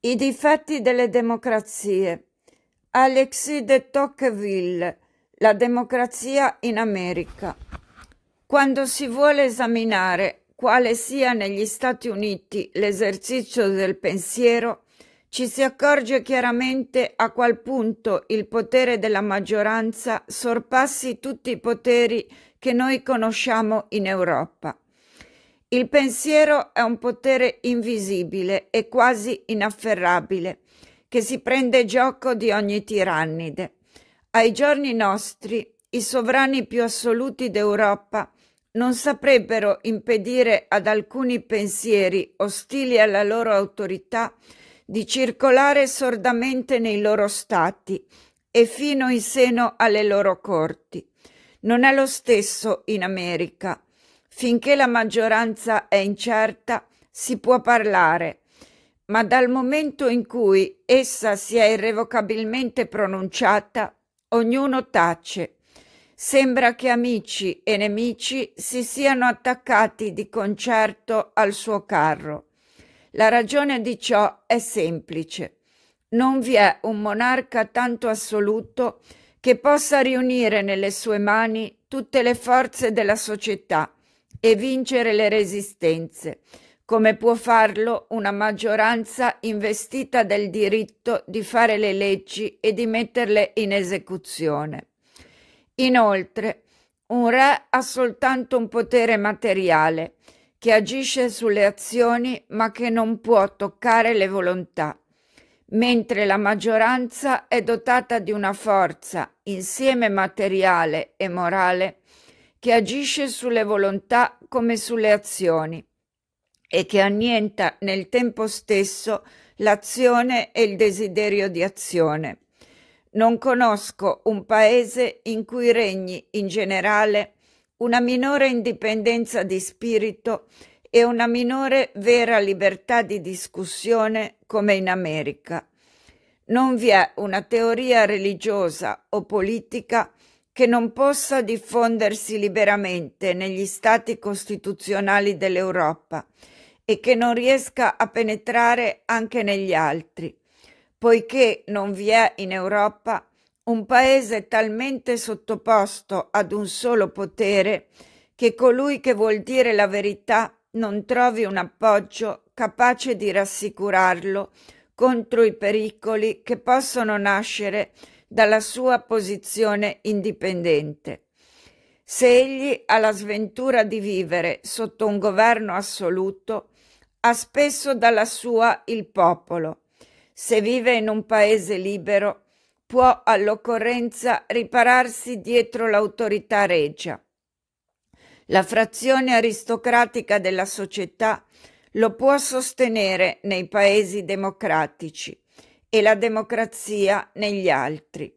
I difetti delle democrazie. Alexis de Tocqueville, La democrazia in America. Quando si vuole esaminare quale sia negli Stati Uniti l'esercizio del pensiero, ci si accorge chiaramente a qual punto il potere della maggioranza sorpassi tutti i poteri che noi conosciamo in Europa. Il pensiero è un potere invisibile e quasi inafferrabile, che si prende gioco di ogni tirannide. Ai giorni nostri, i sovrani più assoluti d'Europa non saprebbero impedire ad alcuni pensieri ostili alla loro autorità di circolare sordamente nei loro stati e fino in seno alle loro corti. Non è lo stesso in America, Finché la maggioranza è incerta si può parlare, ma dal momento in cui essa si è irrevocabilmente pronunciata, ognuno tace. Sembra che amici e nemici si siano attaccati di concerto al suo carro. La ragione di ciò è semplice. Non vi è un monarca tanto assoluto che possa riunire nelle sue mani tutte le forze della società e vincere le resistenze, come può farlo una maggioranza investita del diritto di fare le leggi e di metterle in esecuzione. Inoltre, un re ha soltanto un potere materiale, che agisce sulle azioni ma che non può toccare le volontà, mentre la maggioranza è dotata di una forza, insieme materiale e morale, che agisce sulle volontà come sulle azioni e che annienta nel tempo stesso l'azione e il desiderio di azione. Non conosco un paese in cui regni in generale una minore indipendenza di spirito e una minore vera libertà di discussione come in America. Non vi è una teoria religiosa o politica che non possa diffondersi liberamente negli stati costituzionali dell'Europa e che non riesca a penetrare anche negli altri, poiché non vi è in Europa un paese talmente sottoposto ad un solo potere che colui che vuol dire la verità non trovi un appoggio capace di rassicurarlo contro i pericoli che possono nascere dalla sua posizione indipendente. Se egli ha la sventura di vivere sotto un governo assoluto, ha spesso dalla sua il popolo. Se vive in un paese libero, può all'occorrenza ripararsi dietro l'autorità regia. La frazione aristocratica della società lo può sostenere nei paesi democratici e la democrazia negli altri.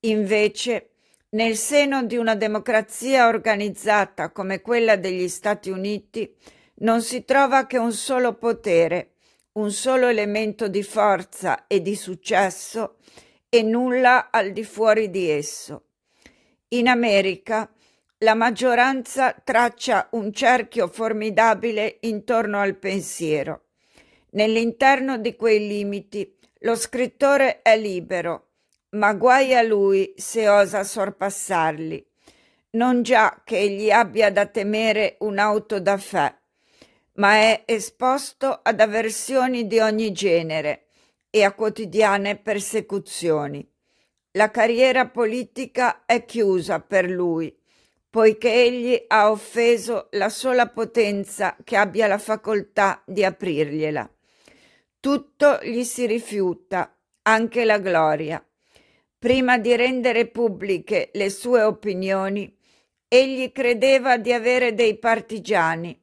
Invece, nel seno di una democrazia organizzata come quella degli Stati Uniti, non si trova che un solo potere, un solo elemento di forza e di successo e nulla al di fuori di esso. In America la maggioranza traccia un cerchio formidabile intorno al pensiero. Nell'interno di quei limiti lo scrittore è libero, ma guai a lui se osa sorpassarli. Non già che egli abbia da temere un'auto da fè, ma è esposto ad avversioni di ogni genere e a quotidiane persecuzioni. La carriera politica è chiusa per lui, poiché egli ha offeso la sola potenza che abbia la facoltà di aprirgliela tutto gli si rifiuta, anche la gloria. Prima di rendere pubbliche le sue opinioni, egli credeva di avere dei partigiani,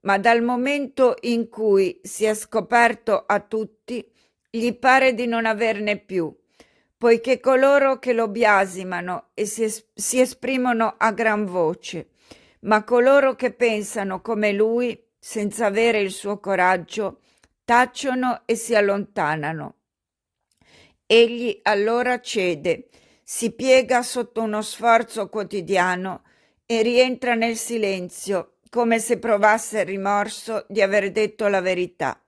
ma dal momento in cui si è scoperto a tutti, gli pare di non averne più, poiché coloro che lo biasimano e si, es si esprimono a gran voce, ma coloro che pensano come lui, senza avere il suo coraggio, tacciono e si allontanano. Egli allora cede, si piega sotto uno sforzo quotidiano e rientra nel silenzio, come se provasse il rimorso di aver detto la verità.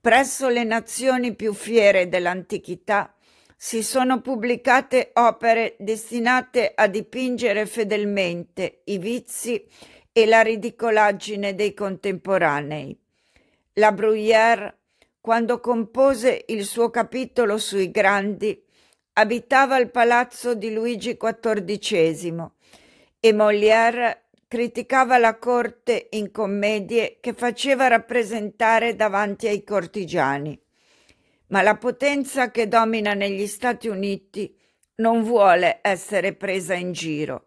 Presso le nazioni più fiere dell'antichità si sono pubblicate opere destinate a dipingere fedelmente i vizi e la ridicolaggine dei contemporanei. La Bruyère, quando compose il suo capitolo sui grandi, abitava al palazzo di Luigi XIV e Molière criticava la corte in commedie che faceva rappresentare davanti ai cortigiani. Ma la potenza che domina negli Stati Uniti non vuole essere presa in giro.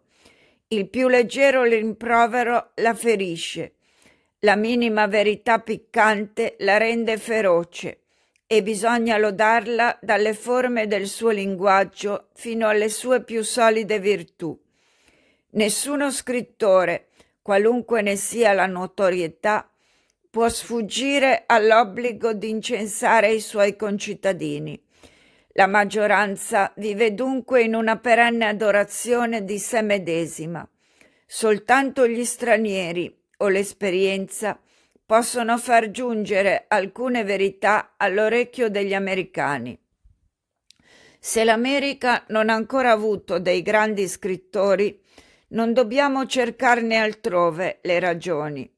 Il più leggero rimprovero la ferisce la minima verità piccante la rende feroce e bisogna lodarla dalle forme del suo linguaggio fino alle sue più solide virtù. Nessuno scrittore, qualunque ne sia la notorietà, può sfuggire all'obbligo di incensare i suoi concittadini. La maggioranza vive dunque in una perenne adorazione di sé medesima. Soltanto gli stranieri, o l'esperienza possono far giungere alcune verità all'orecchio degli americani. Se l'America non ha ancora avuto dei grandi scrittori, non dobbiamo cercarne altrove le ragioni.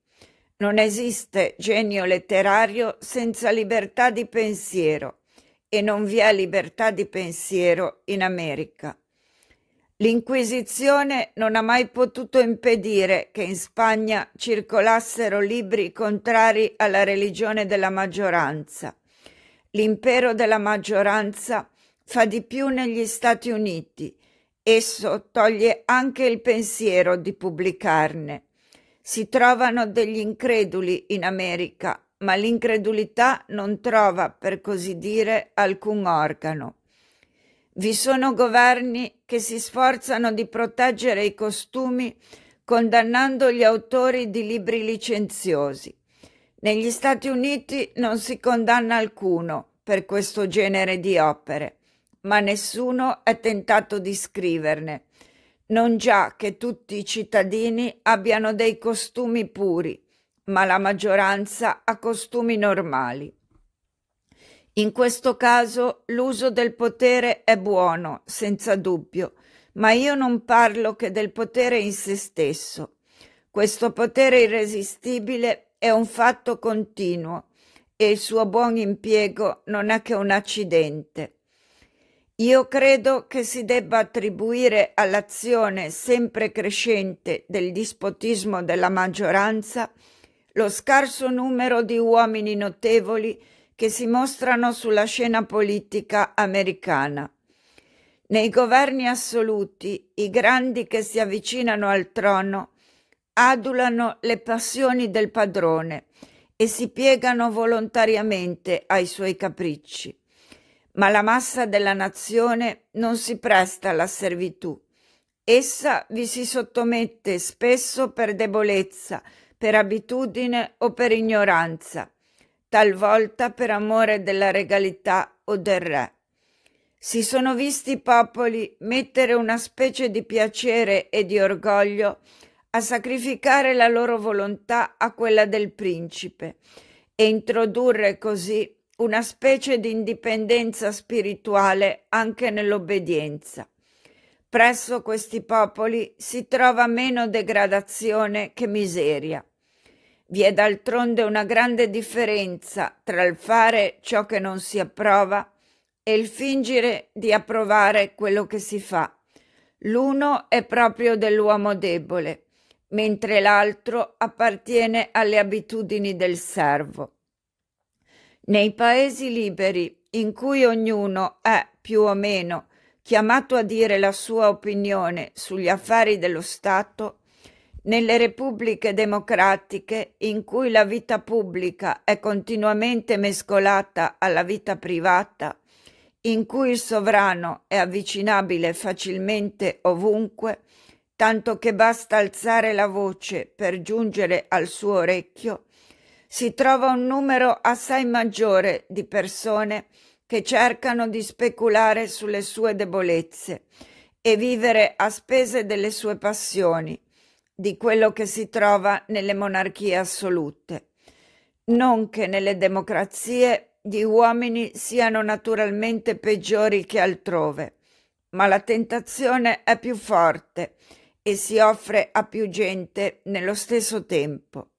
Non esiste genio letterario senza libertà di pensiero e non vi è libertà di pensiero in America. L'Inquisizione non ha mai potuto impedire che in Spagna circolassero libri contrari alla religione della maggioranza. L'impero della maggioranza fa di più negli Stati Uniti. Esso toglie anche il pensiero di pubblicarne. Si trovano degli increduli in America, ma l'incredulità non trova, per così dire, alcun organo. Vi sono governi che si sforzano di proteggere i costumi condannando gli autori di libri licenziosi. Negli Stati Uniti non si condanna alcuno per questo genere di opere, ma nessuno è tentato di scriverne, non già che tutti i cittadini abbiano dei costumi puri, ma la maggioranza ha costumi normali. In questo caso l'uso del potere è buono, senza dubbio, ma io non parlo che del potere in se stesso. Questo potere irresistibile è un fatto continuo e il suo buon impiego non è che un accidente. Io credo che si debba attribuire all'azione sempre crescente del dispotismo della maggioranza lo scarso numero di uomini notevoli che si mostrano sulla scena politica americana. Nei governi assoluti, i grandi che si avvicinano al trono adulano le passioni del padrone e si piegano volontariamente ai suoi capricci. Ma la massa della nazione non si presta alla servitù. Essa vi si sottomette spesso per debolezza, per abitudine o per ignoranza talvolta per amore della regalità o del re. Si sono visti i popoli mettere una specie di piacere e di orgoglio a sacrificare la loro volontà a quella del principe e introdurre così una specie di indipendenza spirituale anche nell'obbedienza. Presso questi popoli si trova meno degradazione che miseria. Vi è d'altronde una grande differenza tra il fare ciò che non si approva e il fingere di approvare quello che si fa. L'uno è proprio dell'uomo debole, mentre l'altro appartiene alle abitudini del servo. Nei paesi liberi, in cui ognuno è più o meno chiamato a dire la sua opinione sugli affari dello Stato, nelle repubbliche democratiche, in cui la vita pubblica è continuamente mescolata alla vita privata, in cui il sovrano è avvicinabile facilmente ovunque, tanto che basta alzare la voce per giungere al suo orecchio, si trova un numero assai maggiore di persone che cercano di speculare sulle sue debolezze e vivere a spese delle sue passioni, di quello che si trova nelle monarchie assolute. Non che nelle democrazie gli uomini siano naturalmente peggiori che altrove, ma la tentazione è più forte e si offre a più gente nello stesso tempo.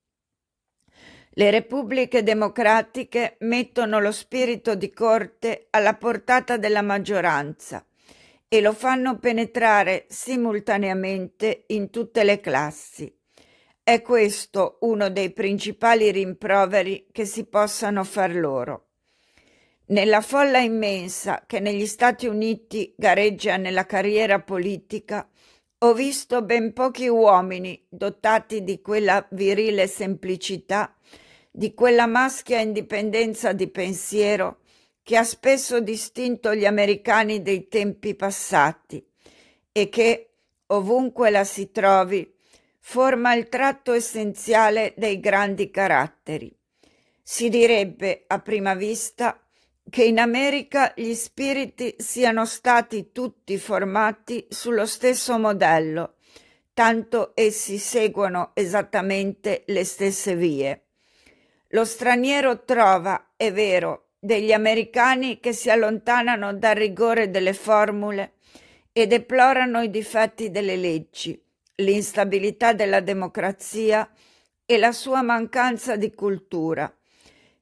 Le repubbliche democratiche mettono lo spirito di corte alla portata della maggioranza e lo fanno penetrare simultaneamente in tutte le classi. È questo uno dei principali rimproveri che si possano far loro. Nella folla immensa che negli Stati Uniti gareggia nella carriera politica, ho visto ben pochi uomini dotati di quella virile semplicità, di quella maschia indipendenza di pensiero che ha spesso distinto gli americani dei tempi passati e che, ovunque la si trovi, forma il tratto essenziale dei grandi caratteri. Si direbbe a prima vista che in America gli spiriti siano stati tutti formati sullo stesso modello, tanto essi seguono esattamente le stesse vie. Lo straniero trova, è vero, degli americani che si allontanano dal rigore delle formule e deplorano i difetti delle leggi, l'instabilità della democrazia e la sua mancanza di cultura,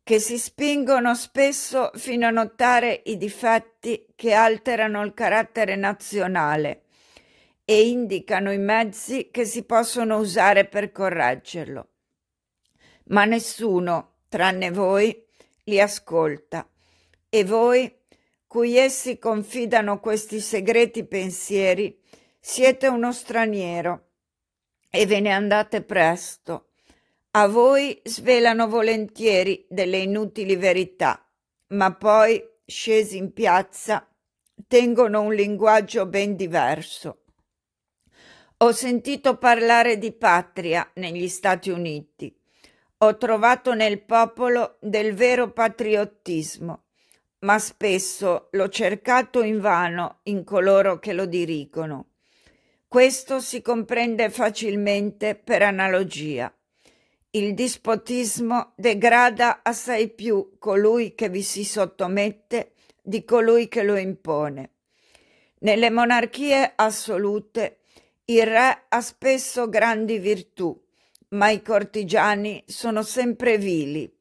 che si spingono spesso fino a notare i difetti che alterano il carattere nazionale e indicano i mezzi che si possono usare per correggerlo. Ma nessuno, tranne voi, li ascolta. E voi, cui essi confidano questi segreti pensieri, siete uno straniero e ve ne andate presto. A voi svelano volentieri delle inutili verità, ma poi, scesi in piazza, tengono un linguaggio ben diverso. Ho sentito parlare di patria negli Stati Uniti ho trovato nel popolo del vero patriottismo, ma spesso l'ho cercato invano in coloro che lo dirigono. Questo si comprende facilmente per analogia. Il dispotismo degrada assai più colui che vi si sottomette di colui che lo impone. Nelle monarchie assolute il re ha spesso grandi virtù, ma i cortigiani sono sempre vili.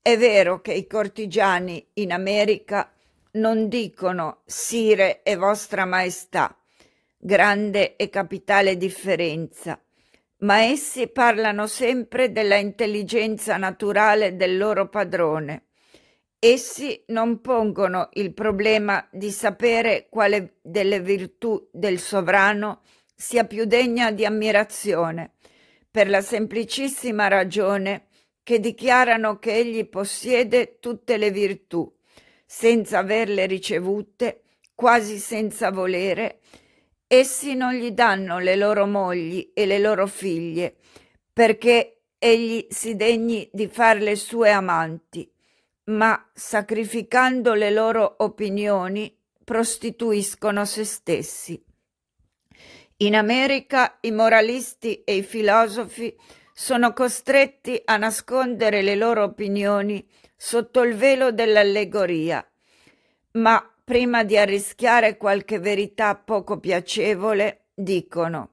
È vero che i cortigiani in America non dicono Sire e Vostra Maestà, grande e capitale differenza, ma essi parlano sempre della intelligenza naturale del loro padrone. Essi non pongono il problema di sapere quale delle virtù del sovrano sia più degna di ammirazione, per la semplicissima ragione che dichiarano che egli possiede tutte le virtù, senza averle ricevute, quasi senza volere, essi non gli danno le loro mogli e le loro figlie, perché egli si degni di farle sue amanti, ma sacrificando le loro opinioni prostituiscono se stessi. In America i moralisti e i filosofi sono costretti a nascondere le loro opinioni sotto il velo dell'allegoria, ma prima di arrischiare qualche verità poco piacevole, dicono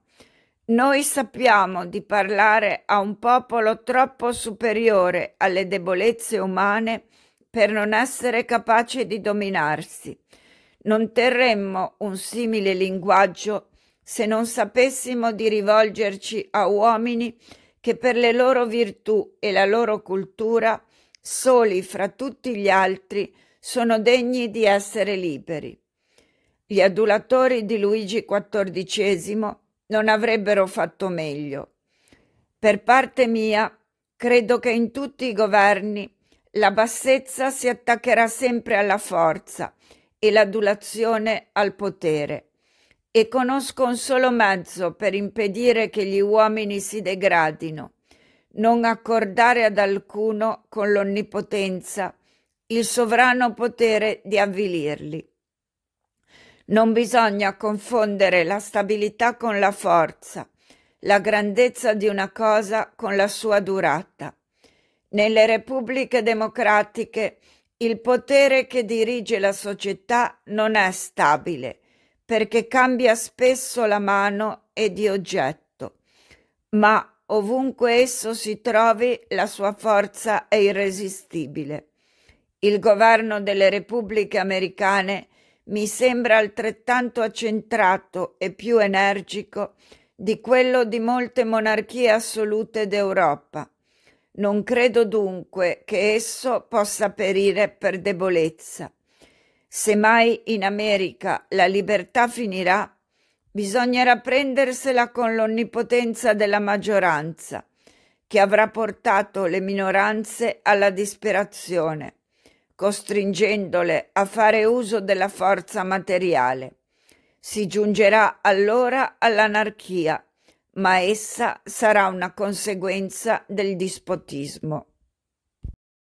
noi sappiamo di parlare a un popolo troppo superiore alle debolezze umane per non essere capace di dominarsi. Non terremmo un simile linguaggio se non sapessimo di rivolgerci a uomini che per le loro virtù e la loro cultura, soli fra tutti gli altri, sono degni di essere liberi. Gli adulatori di Luigi XIV non avrebbero fatto meglio. Per parte mia, credo che in tutti i governi la bassezza si attaccherà sempre alla forza e l'adulazione al potere e conosco un solo mezzo per impedire che gli uomini si degradino, non accordare ad alcuno con l'onnipotenza il sovrano potere di avvilirli. Non bisogna confondere la stabilità con la forza, la grandezza di una cosa con la sua durata. Nelle repubbliche democratiche il potere che dirige la società non è stabile, perché cambia spesso la mano e di oggetto, ma ovunque esso si trovi la sua forza è irresistibile. Il governo delle repubbliche americane mi sembra altrettanto accentrato e più energico di quello di molte monarchie assolute d'Europa. Non credo dunque che esso possa perire per debolezza. Se mai in America la libertà finirà, bisognerà prendersela con l'onnipotenza della maggioranza, che avrà portato le minoranze alla disperazione, costringendole a fare uso della forza materiale. Si giungerà allora all'anarchia, ma essa sarà una conseguenza del dispotismo.